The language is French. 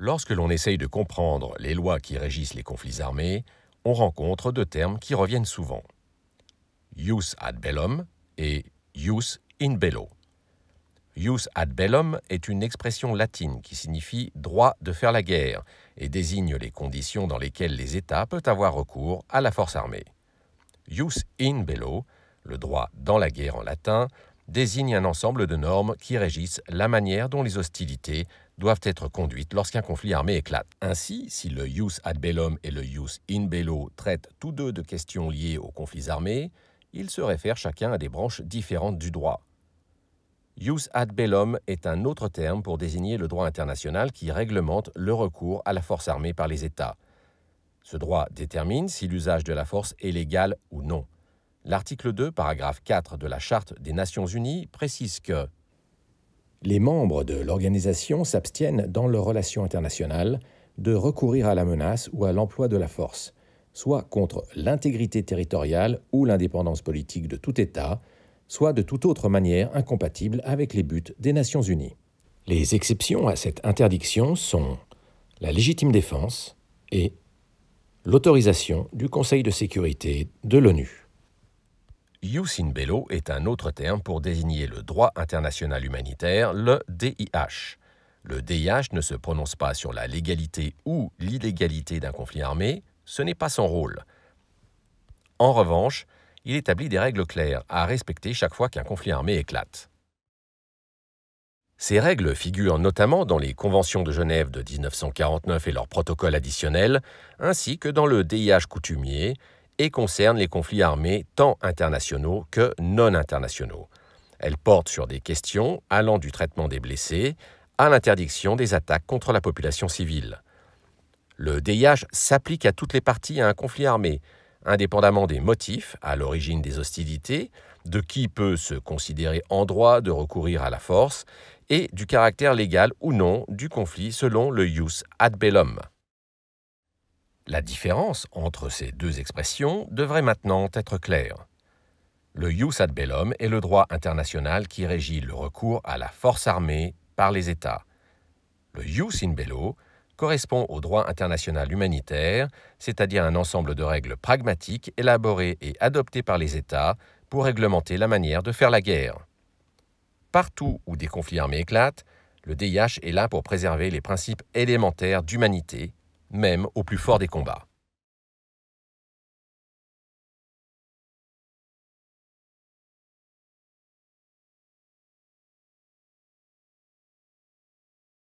Lorsque l'on essaye de comprendre les lois qui régissent les conflits armés, on rencontre deux termes qui reviennent souvent. Jus ad bellum et Jus in bello. Jus ad bellum est une expression latine qui signifie droit de faire la guerre et désigne les conditions dans lesquelles les États peuvent avoir recours à la force armée. Jus in bello, le droit dans la guerre en latin, désigne un ensemble de normes qui régissent la manière dont les hostilités doivent être conduites lorsqu'un conflit armé éclate. Ainsi, si le jus ad bellum et le jus in bello traitent tous deux de questions liées aux conflits armés, ils se réfèrent chacun à des branches différentes du droit. Jus ad bellum est un autre terme pour désigner le droit international qui réglemente le recours à la force armée par les États. Ce droit détermine si l'usage de la force est légal ou non. L'article 2, paragraphe 4 de la Charte des Nations Unies précise que les membres de l'organisation s'abstiennent dans leurs relations internationales de recourir à la menace ou à l'emploi de la force, soit contre l'intégrité territoriale ou l'indépendance politique de tout État, soit de toute autre manière incompatible avec les buts des Nations Unies. Les exceptions à cette interdiction sont la légitime défense et l'autorisation du Conseil de sécurité de l'ONU in Bello est un autre terme pour désigner le droit international humanitaire, le DIH. Le DIH ne se prononce pas sur la légalité ou l'illégalité d'un conflit armé, ce n'est pas son rôle. En revanche, il établit des règles claires à respecter chaque fois qu'un conflit armé éclate. Ces règles figurent notamment dans les conventions de Genève de 1949 et leurs protocoles additionnels, ainsi que dans le DIH coutumier, et concerne les conflits armés tant internationaux que non internationaux. Elle porte sur des questions allant du traitement des blessés à l'interdiction des attaques contre la population civile. Le DIH s'applique à toutes les parties à un conflit armé, indépendamment des motifs à l'origine des hostilités, de qui peut se considérer en droit de recourir à la force, et du caractère légal ou non du conflit selon le jus ad bellum. La différence entre ces deux expressions devrait maintenant être claire. Le jus ad bellum est le droit international qui régit le recours à la force armée par les États. Le jus in bello correspond au droit international humanitaire, c'est-à-dire un ensemble de règles pragmatiques élaborées et adoptées par les États pour réglementer la manière de faire la guerre. Partout où des conflits armés éclatent, le DIH est là pour préserver les principes élémentaires d'humanité même au plus fort des combats.